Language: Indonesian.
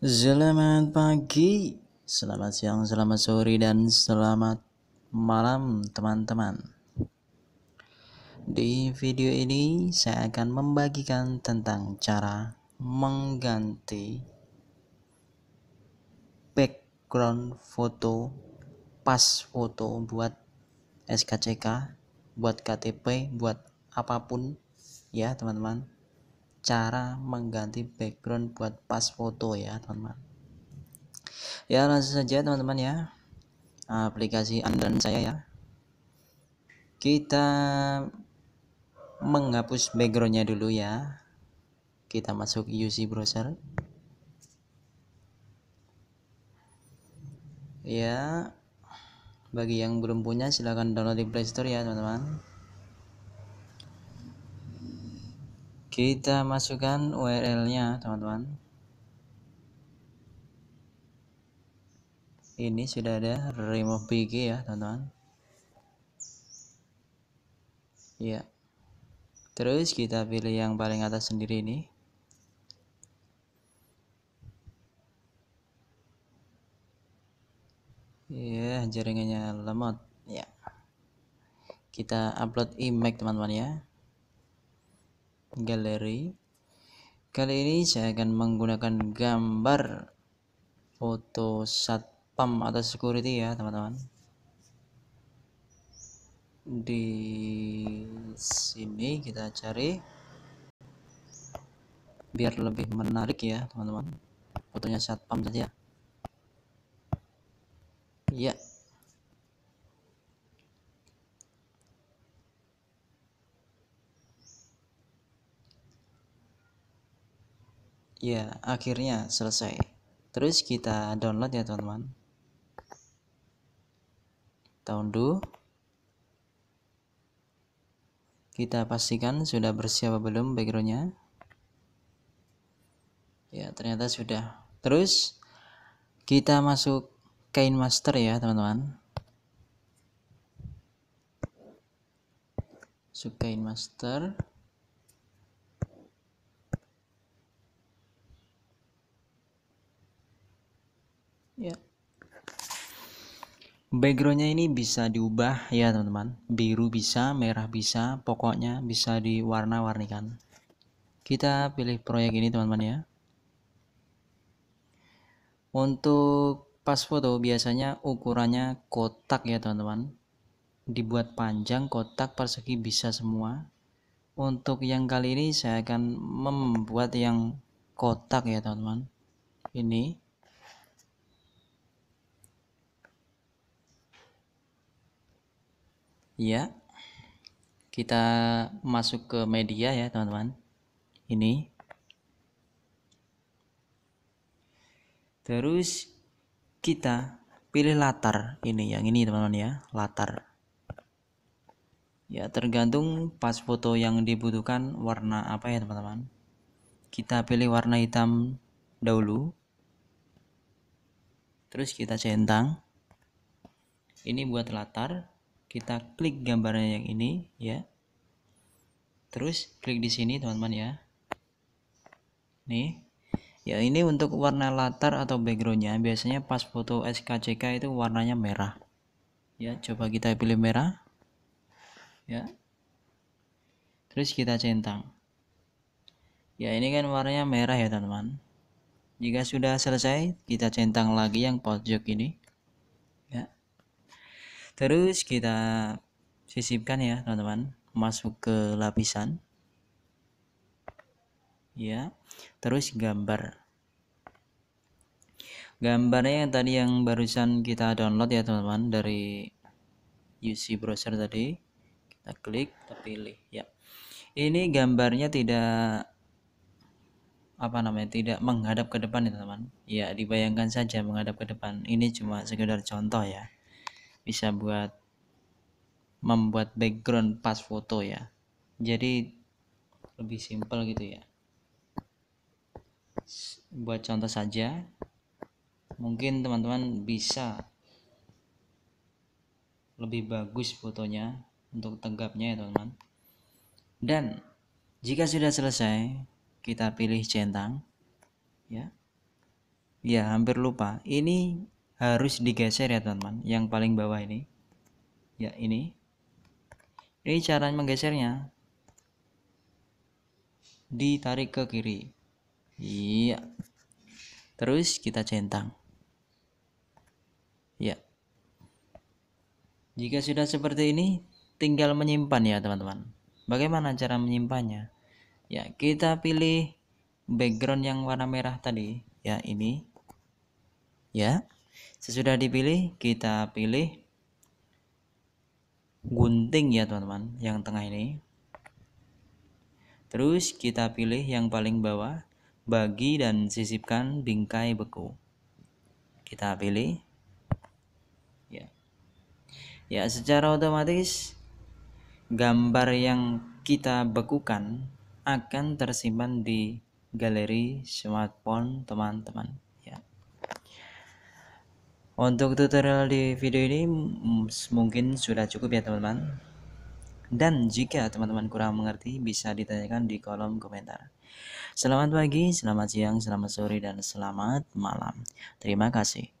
Selamat pagi, selamat siang, selamat sore, dan selamat malam teman-teman Di video ini saya akan membagikan tentang cara mengganti background foto pas foto buat SKCK, buat KTP, buat apapun ya teman-teman cara mengganti background buat pas foto ya teman-teman ya langsung saja teman-teman ya aplikasi andalan saya ya kita menghapus backgroundnya dulu ya kita masuk UC browser ya bagi yang belum punya silahkan download di playstore ya teman-teman kita masukkan URL-nya teman-teman ini sudah ada remove BG ya teman-teman ya terus kita pilih yang paling atas sendiri ini ya jaringannya lemot ya kita upload image teman-teman ya galeri kali ini saya akan menggunakan gambar foto satpam atau security ya teman-teman di sini kita cari biar lebih menarik ya teman-teman fotonya satpam saja ya ya akhirnya selesai terus kita download ya teman-teman download kita pastikan sudah bersih apa belum backgroundnya ya ternyata sudah terus kita masuk kain master ya teman-teman masuk kain master backgroundnya ini bisa diubah ya teman-teman biru bisa merah bisa pokoknya bisa diwarna-warnikan kita pilih proyek ini teman-teman ya untuk pas foto biasanya ukurannya kotak ya teman-teman dibuat panjang kotak persegi bisa semua untuk yang kali ini saya akan membuat yang kotak ya teman-teman ini Ya, kita masuk ke media ya teman-teman. Ini. Terus kita pilih latar ini yang ini teman-teman ya, latar. Ya, tergantung pas foto yang dibutuhkan warna apa ya teman-teman. Kita pilih warna hitam dahulu. Terus kita centang. Ini buat latar kita klik gambarnya yang ini ya terus klik di sini teman-teman ya nih ya ini untuk warna latar atau backgroundnya biasanya pas foto SKCK itu warnanya merah ya coba kita pilih merah ya terus kita centang ya ini kan warnanya merah ya teman-teman jika sudah selesai kita centang lagi yang pojok ini ya terus kita sisipkan ya teman-teman masuk ke lapisan ya terus gambar gambarnya yang tadi yang barusan kita download ya teman-teman dari UC browser tadi kita klik kita pilih ya ini gambarnya tidak apa namanya tidak menghadap ke depan ya teman-teman ya dibayangkan saja menghadap ke depan ini cuma sekedar contoh ya bisa buat membuat background pas foto ya jadi lebih simpel gitu ya buat contoh saja mungkin teman-teman bisa lebih bagus fotonya untuk tegapnya ya teman-teman dan jika sudah selesai kita pilih centang ya ya hampir lupa ini harus digeser ya teman-teman yang paling bawah ini ya ini ini cara menggesernya ditarik ke kiri iya terus kita centang ya jika sudah seperti ini tinggal menyimpan ya teman-teman bagaimana cara menyimpannya ya kita pilih background yang warna merah tadi ya ini ya sesudah dipilih kita pilih gunting ya teman-teman yang tengah ini terus kita pilih yang paling bawah bagi dan sisipkan bingkai beku kita pilih ya ya secara otomatis gambar yang kita bekukan akan tersimpan di galeri smartphone teman-teman untuk tutorial di video ini mungkin sudah cukup ya teman-teman dan jika teman-teman kurang mengerti bisa ditanyakan di kolom komentar selamat pagi selamat siang selamat sore dan selamat malam terima kasih